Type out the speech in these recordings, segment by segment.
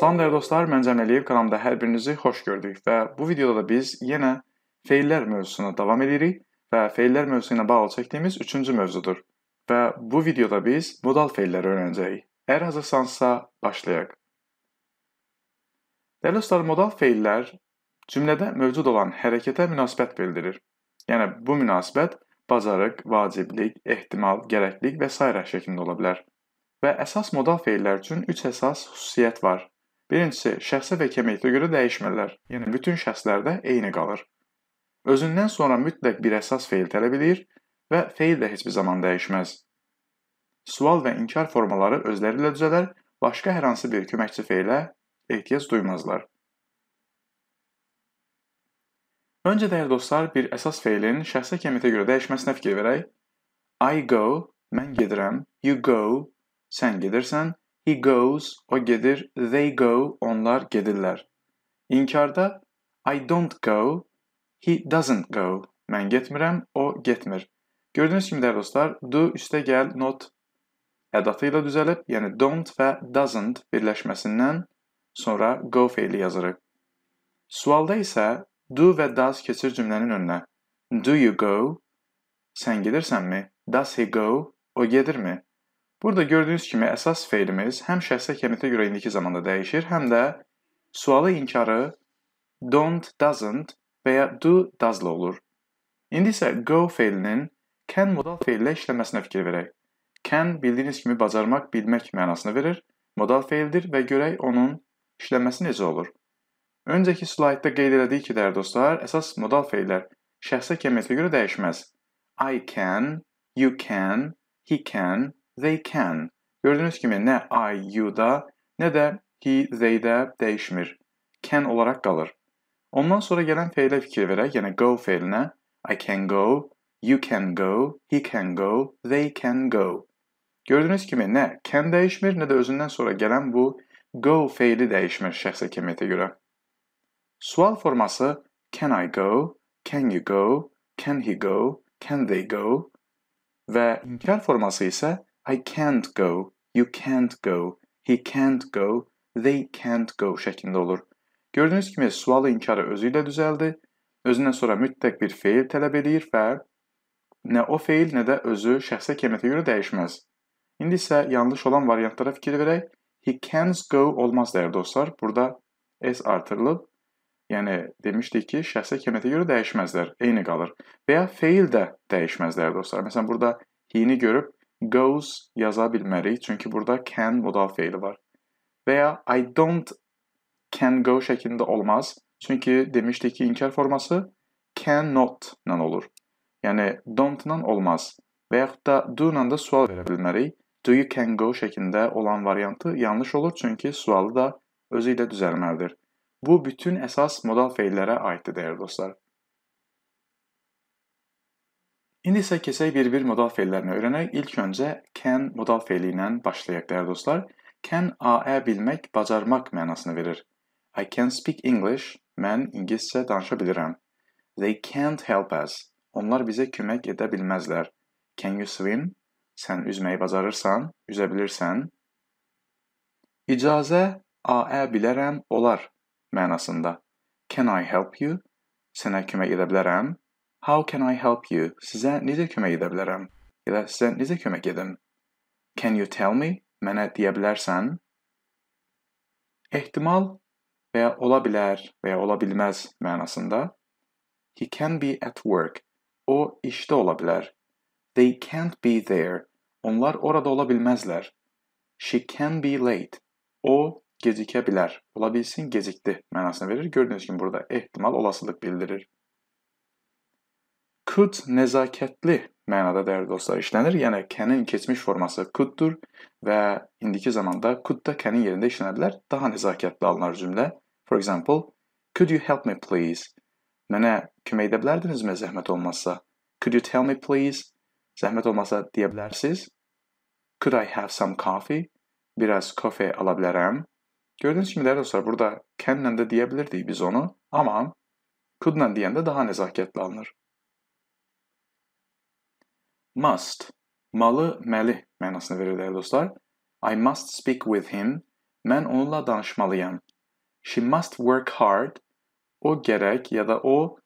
Salam dəyərli dostlar, mən Cəmin Əliyev kanalımda hər birinizi xoş gördük və bu videoda da biz yenə feillər mövzusuna davam edirik və feillər mövzusu ilə bağlı çəkdiyimiz üçüncü mövzudur. Və bu videoda biz modal feilləri öyrənəcəyik. Əgər hazırsansa, başlayaq. Dəyərli dostlar, modal feillər cümlədə mövcud olan hərəkətə münasibət bildirir. Yəni, bu münasibət bacarıq, vaciblik, ehtimal, gərəklik və s. şəklində ola bilər. Və əsas modal feillər üçün 3 əsas xüsusiyyət var. Birincisi, şəxsə və kəməkliyə görə dəyişmirlər. Yəni bütün şəxslərdə eyni qalır. Özündən sonra mütləq bir əsas feil tələb edir və feil də heç bir zaman dəyişməz. Sual və inkar formaları özləri ilə düzələr, başqa hər hansı bir köməkçi feilə ehtiyac duymazlar. Öncə dəyər dostlar, bir əsas feilin şəxsə kəmiyyətə görə dəyişməsinə fikir verək. I go, mən gedirəm, you go, sən gedirsən, He goes, o gedir, they go, onlar gedirlər. İnkarda I don't go, he doesn't go. Mən getmirəm, o getmir. Gördüyünüz kimi dəyərli dostlar, do üstə gəl not ədatı ilə düzəlib, yəni don't və doesn't birləşməsindən sonra go feili yazırıq. Sualda isə do və does keçir cümlənin önünə. Do you go? Sən gedirsənmi? Does he go? O gedirmi? Burada gördüyünüz kimi əsas feilimiz həm şəxsə kəmiyyətə görə indiki zamanda dəyişir, həm də sualı inkarı don't, doesn't və ya do, does-lı olur. İndi isə go feilinin can modal feillə işləməsinə fikir verək. Can bildiyiniz kimi bacarmaq, bilmək mənasını verir, modal feildir və görək onun işlənməsi necə olur. Öncəki slaydda qeyd elədiyi ki, dəyərli dostlar, əsas modal feillər şəxsə kəmiyyətə görə dəyişməz. I can, you can, he can, they can. Gördüyünüz kimi nə I, you-da, nə də he, they-də dəyişmir. Can olaraq qalır. Ondan sonra gələn feilə fikir verək, yəni go feilinə I can go, you can go, he can go, they can go. Gördüyünüz kimi nə can dəyişmir, nə də özündən sonra gələn bu go feili dəyişmir şəxsə kimiyyətə görə. Sual forması can I go, can you go, can he go, can they go və inkar forması isə I can't go, you can't go, he can't go, they can't go şəklində olur. Gördüyünüz kimi sual inkarı özü ilə düzəldi. Özündən sonra mütləq bir feil tələb edir və nə o feil, nə də özü şəxsə qiymətə görə dəyişməz. İndi isə yanlış olan variantlara fikir verək. He can't go olmaz dəyər dostlar. Burada s artırılıb. Yəni demişdik ki, şəxsə qiymətə görə dəyişməzlər, eyni qalır. Və ya feil də dəyişməzlər dostlar. Məsələn, burada he-ni görüb goes yazabilmeli. Çünkü burada can modal fiili var. Veya I don't can go şeklinde olmaz. Çünkü demiştik ki inkar forması cannot nan olur. Yani don't nan olmaz. Veyahut da do ile de sual verebilmeli. Do you can go şeklinde olan variantı yanlış olur çünkü sualı da özüyle düzelmelidir. Bu bütün esas modal fiillere aittir değerli dostlar. İndi isə keçək bir-bir modal fellərini öyrənək. İlk öncə can modal feli ilə başlayaq dəyərli dostlar. Can aə bilmək, bacarmaq mənasını verir. I can speak English. Mən ingiliscə danışa bilirəm. They can't help us. Onlar bizə kömək edə bilməzlər. Can you swim? Sən üzməyi bacarırsan, üzə bilirsən. İcazə aə bilərəm, olar mənasında. Can I help you? Sənə kömək edə bilərəm. How can I help you? Sizə necə kömək edə bilərəm? Ya da sizə necə kömək edim? Can you tell me? Mənə deyə bilərsən? Ehtimal və ya ola bilər və ya ola bilməz mənasında He can be at work. O işdə ola bilər. They can't be there. Onlar orada ola bilməzlər. She can be late. O gecikə bilər. Ola bilsin gecikdi mənasını verir. Gördüyünüz kimi burada ehtimal olasılık bildirir. could nezaketli mənada dəyərli dostlar işlənir. Yəni kənin keçmiş forması could'dur və indiki zamanda could da kənin yerində işlənə bilər. Daha nezakətli alınar cümlə. For example, could you help me please? Mənə kömək edə bilərdinizmi zəhmət olmazsa? Could you tell me please? Zəhmət olmasa deyə bilərsiniz. Could I have some coffee? Biraz kofe ala bilərəm. Gördüyünüz kimi dəyərli dostlar, burada can-lə də deyə bilirdik biz onu, amma could-la deyəndə daha nezakətli alınır. Must, malı, məli mənasını verir dəyərli dostlar. I must speak with him. Mən onunla danışmalıyam. She must work hard. O gerek ya da o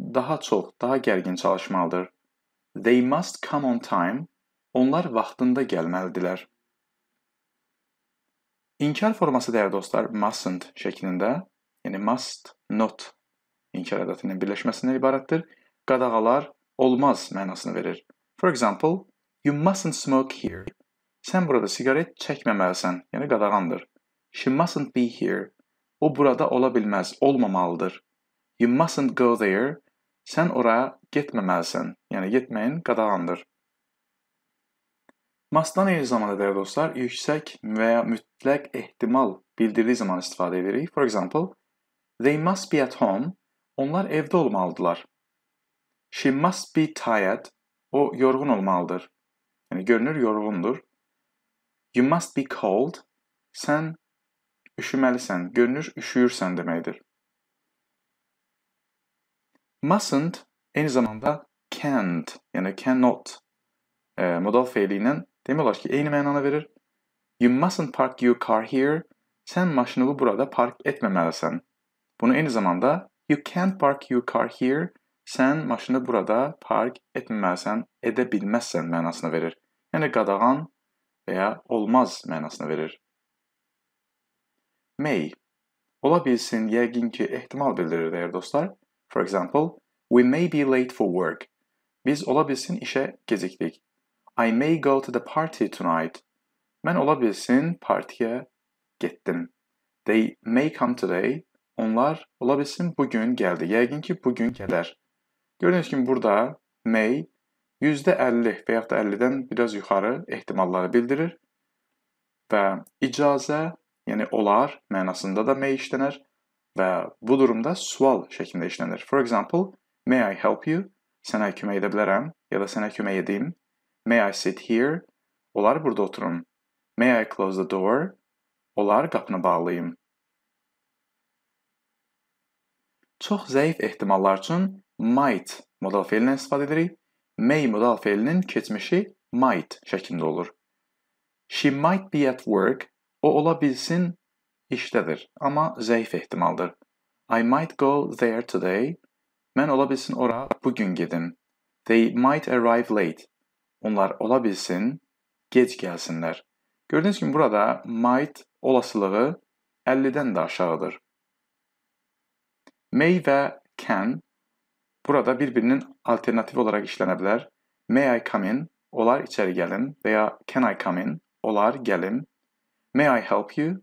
daha çox, daha gərgin çalışmalıdır. They must come on time. Onlar vaxtında gəlməlidirlər. İnkar forması dəyər dostlar mustn't şəklində, yəni must not inkar ədatının birləşməsindən ibarətdir. Qadağalar olmaz mənasını verir. For example, you mustn't smoke here. Sən burada siqaret çəkməməlisən, yəni qadağandır. She mustn't be here. O burada ola bilməz, olmamalıdır. You mustn't go there. Sən oraya getməməlisən. Yəni getməyin qadağandır. Mustdan eyni zamanda dəyərli dostlar, yüksək və ya mütləq ehtimal bildirdiyi zaman istifadə edirik. For example, they must be at home. Onlar evdə olmalıdılar. She must be tired. O yorgun olmalıdır. Yani görünür yorgundur. You must be cold. Sen üşümelisin. Görünür üşüyürsen demektir. Mustn't aynı zamanda can't yani cannot e, modal fiilinin demiyorlar ki aynı mənanı verir. You mustn't park your car here. Sen maşınını burada park etmemelisin. Bunu aynı zamanda you can't park your car here sən maşını burada park etməməlisən, edə bilməzsən mənasını verir. Yəni qadağan və ya olmaz mənasını verir. May Ola bilsin, yəqin ki, ehtimal bildirir dəyər dostlar. For example, we may be late for work. Biz ola bilsin işə gecikdik. I may go to the party tonight. Mən ola bilsin partiyə getdim. They may come today. Onlar ola bilsin bugün gəldi. Yəqin ki, bugün gələr. Gördüyünüz kimi burada may %50 və yaxud da 50-dən biraz yuxarı ehtimalları bildirir və icazə, yəni olar mənasında da may işlənir və bu durumda sual şəklində işlənir. For example, may I help you? Sənə kömək edə bilərəm ya da sənə kömək edeyim. May I sit here? Olar burada oturum. May I close the door? Olar qapını bağlayım. Çox zəif ehtimallar üçün might modal feilindən istifadə edirik. May modal feilinin keçmişi might şəklində olur. She might be at work. O ola bilsin işdədir, amma zəif ehtimaldır. I might go there today. Mən ola bilsin ora bu gün gedim. They might arrive late. Onlar ola bilsin gec gəlsinlər. Gördüyünüz kimi burada might olasılığı 50-dən də aşağıdır. May ve can burada birbirinin alternatif olarak işlenebilir. May I come in? Olar içeri gelin veya can I come in? Olar gelin. May I help you?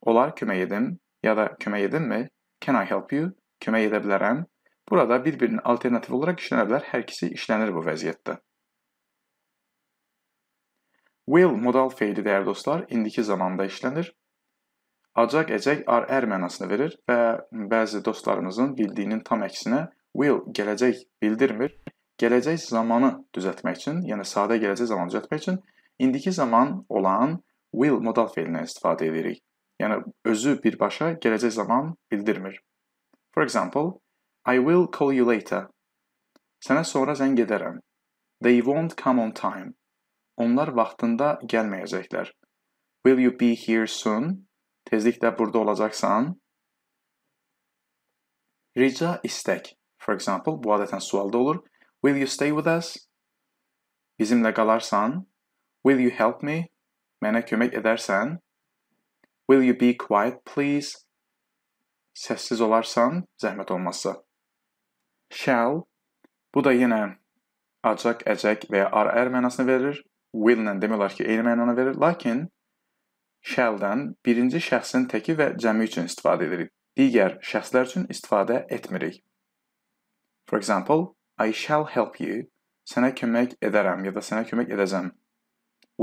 Olar köme yedim ya da köme yedim mi? Can I help you? Köme edebilirim. Burada birbirinin alternatif olarak işlenebilir. Her ikisi işlenir bu vaziyette. Will modal feili değerli dostlar indiki zamanda işlenir. Acaq, əcək, are, er are mənasını verir və bəzi dostlarımızın bildiyinin tam əksinə will gələcək bildirmir. Gələcək zamanı düzəltmək üçün, yəni sadə gələcək zamanı düzəltmək üçün indiki zaman olan will modal feilinə istifadə edirik. Yəni özü birbaşa gələcək zaman bildirmir. For example, I will call you later. Sənə sonra zəng edərəm. They won't come on time. Onlar vaxtında gəlməyəcəklər. Will you be here soon? tezliklə burada olacaqsan. Rica istək. For example, bu adətən sualda olur. Will you stay with us? Bizimlə qalarsan? Will you help me? Mənə kömək edərsən? Will you be quiet, please? Səssiz olarsan, zəhmət olmazsa. Shall bu da yenə acaq, əcək və ya are-ər mənasını verir. Will ilə demək olar ki, eyni mənanı verir. Lakin shall-dan birinci şəxsin təki və cəmi üçün istifadə edirik. Digər şəxslər üçün istifadə etmirik. For example, I shall help you. Sənə kömək edərəm ya da sənə kömək edəcəm.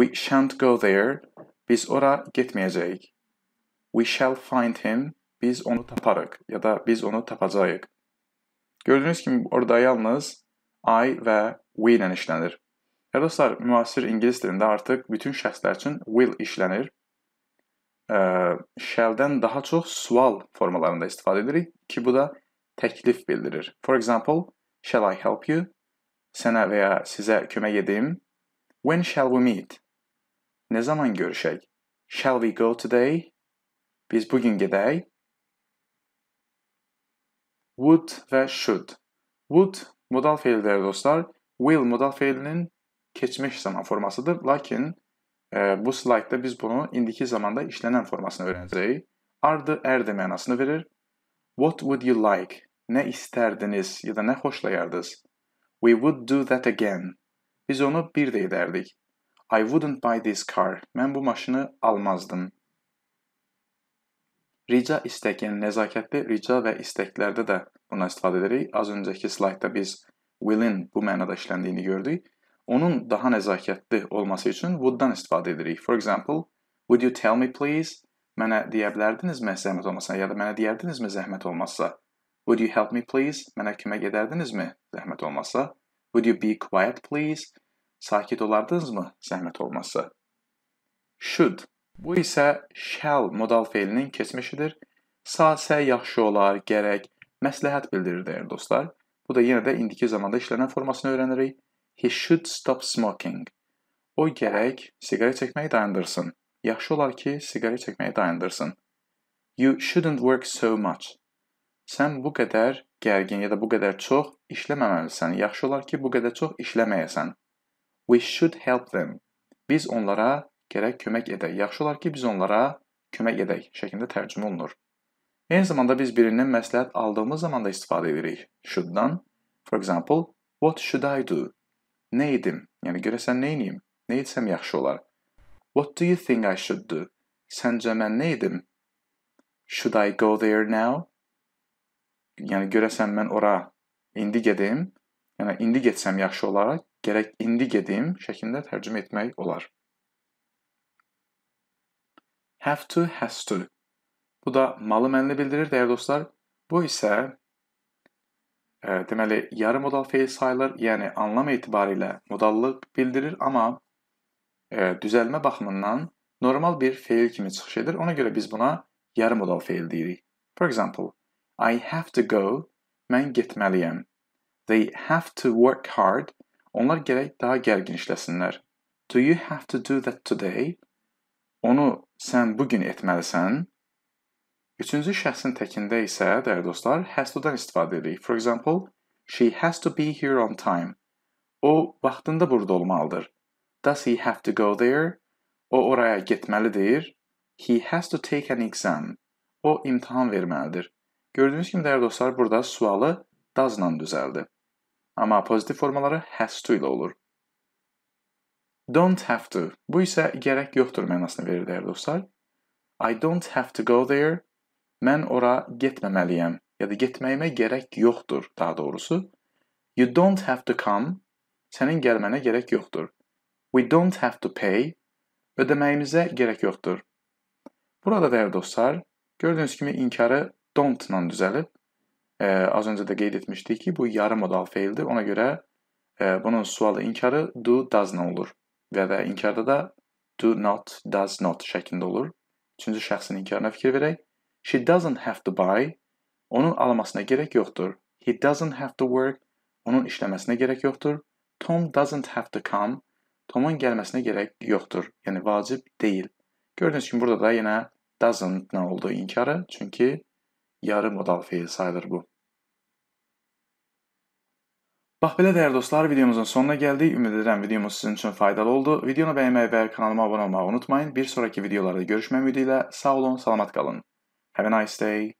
We shan't go there. Biz ora getməyəcəyik. We shall find him. Biz onu taparıq ya da biz onu tapacağıq. Gördüyünüz kimi orada yalnız I və we ilə işlənir. Hə dostlar, müasir ingilis dilində artıq bütün şəxslər üçün will işlənir ə, shall-dən daha çox sual formalarında istifadə edirik ki, bu da təklif bildirir. For example, shall I help you? Sənə və ya sizə kömək edim. When shall we meet? Nə zaman görüşək? Shall we go today? Biz bu gün gedək. Would və should. Would modal feildir dostlar. Will modal feilinin keçmiş zaman formasıdır, lakin Bu slaydda biz bunu indiki zamanda işlənən formasını öyrənəcəyik. Ardı, ərdi mənasını verir. What would you like? Nə istərdiniz ya da nə xoşlayardınız? We would do that again. Biz onu bir də edərdik. I wouldn't buy this car. Mən bu maşını almazdım. Rica istək, yəni nəzakətli rica və istəklərdə də buna istifadə edirik. Az öncəki slaydda biz willin bu mənada işləndiyini gördük. Onun daha nəzakətli olması üçün would-dan istifadə edirik. For example, would you tell me please? Mənə deyə bilərdinizmi zəhmət olmasa ya da mənə deyərdinizmi zəhmət olmasa? Would you help me please? Mənə kömək edərdinizmi zəhmət olmasa? Would you be quiet please? Sakit olardınızmı zəhmət olmasa? Should Bu isə shall modal feilinin keçmişidir. Sasə yaxşı olar, gərək, məsləhət bildirir dəyər dostlar. Bu da yenə də indiki zamanda işlənən formasını öyrənirik. He should stop smoking. O gərək siqaret çəkməyi dayandırsın. Yaxşı olar ki, siqaret çəkməyi dayandırsın. You shouldn't work so much. Sən bu qədər gərgin ya da bu qədər çox işləməməlisən. Yaxşı olar ki, bu qədər çox işləməyəsən. We should help them. Biz onlara gərək kömək edək. Yaxşı olar ki, biz onlara kömək edək şəklində tərcümə olunur. Eyni zamanda biz birindən məsləhət aldığımız zaman da istifadə edirik. Should-dan. For example, what should I do? Nə edim? Yəni görəsən nə edeyim? Nə etsəm yaxşı olar? What do you think I should do? Səncə mən nə edim? Should I go there now? Yəni görəsən mən ora indi gedim? Yəni indi getsəm yaxşı olar? Gərək indi gedim şəklində tərcümə etmək olar. Have to, has to. Bu da malı mənli bildirir dəyərli dostlar. Bu isə deməli, yarı modal feil sayılır. Yəni, anlam etibarilə modallıq bildirir, amma e, düzəlmə baxımından normal bir feil kimi çıxış edir. Ona görə biz buna yarı modal feil deyirik. For example, I have to go, mən getməliyəm. They have to work hard, onlar gərək daha gərgin işləsinlər. Do you have to do that today? Onu sən bugün etməlisən. Üçüncü şəxsin təkində isə, dəyərli dostlar, has to-dan istifadə edirik. For example, she has to be here on time. O vaxtında burada olmalıdır. Does he have to go there? O oraya getməlidir. He has to take an exam. O imtahan verməlidir. Gördüyünüz kimi dəyərli dostlar, burada sualı does ilə düzəldi. Amma pozitiv formaları has to ilə olur. Don't have to. Bu isə gərək yoxdur mənasını verir dəyərli dostlar. I don't have to go there mən ora getməməliyəm ya da getməyimə gərək yoxdur, daha doğrusu. You don't have to come. Sənin gəlmənə gərək yoxdur. We don't have to pay. Ödəməyimizə gərək yoxdur. Burada dəyərli dostlar, gördüyünüz kimi inkarı don't ilə düzəlib. E, az öncə də qeyd etmişdik ki, bu yarı modal feildir. Ona görə e, bunun sualı inkarı do does ilə olur. Və da inkarda da do not, does not şəklində olur. Üçüncü şəxsin inkarına fikir verək. She doesn't have to buy. Onun almasına gerek yoxdur. He doesn't have to work. Onun işləməsinə gerek yoxdur. Tom doesn't have to come. Tomun gəlməsinə gerek yoxdur. Yəni vacib deyil. Gördüyünüz kimi burada da yenə doesn't nə oldu inkarı. Çünki yarı modal feil sayılır bu. Bax belə dəyərli dostlar, videomuzun sonuna gəldik. Ümid edirəm videomuz sizin üçün faydalı oldu. Videonu bəyənməyi və kanalıma abunə olmağı unutmayın. Bir sonraki videolarda görüşmək ümidi ilə sağ olun, salamat qalın. Have a nice day.